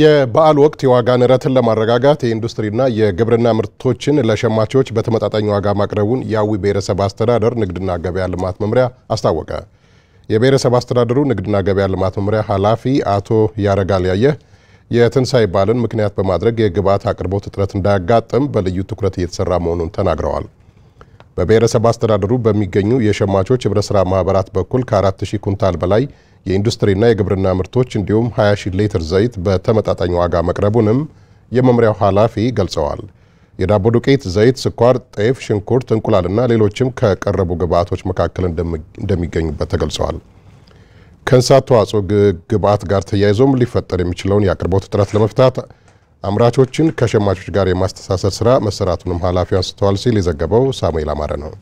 የበዓል ወቅት የዋጋ ንረትን ለማረጋጋት የኢንዱስትሪና የግብርና ምርቶችን ለሸማቾች በተመጣጣኝ ዋጋ ማቅረቡን የአዊ ብሔረሰብ አስተዳደር ንግድና ገበያ ልማት መምሪያ አስታወቀ። የብሔረሰብ አስተዳደሩ ንግድና ገበያ ልማት መምሪያ ኃላፊ አቶ ያረጋል ያየ የትንሣኤ በዓልን ምክንያት በማድረግ የግብዓት አቅርቦት እጥረት እንዳያጋጥም በልዩ ትኩረት እየተሰራ መሆኑን ተናግረዋል። በብሔረሰብ አስተዳደሩ በሚገኙ የሸማቾች ህብረ ስራ ማህበራት በኩል ከ4000 ኩንታል በላይ የኢንዱስትሪና የግብርና ምርቶች እንዲሁም 20000 ሊትር ዘይት በተመጣጣኝ ዋጋ መቅረቡንም የመምሪያው ኃላፊ ገልጸዋል። የዳቦ ዱቄት፣ ዘይት፣ ስኳር፣ ጤፍ፣ ሽንኩርት፣ እንቁላልና ሌሎችም ከቀረቡ ግብዓቶች መካከል እንደሚገኙበት ተገልጸዋል። ከእንስሳት ተዋጽኦ ግብዓት ጋር ተያይዞም ሊፈጠር የሚችለውን የአቅርቦት እጥረት ለመፍታት አምራቾችን ከሸማቾች ጋር የማስተሳሰር ስራ መሰራቱንም ኃላፊው አንስተዋል ሲል የዘገበው ሳሙኤል አማረ ነው።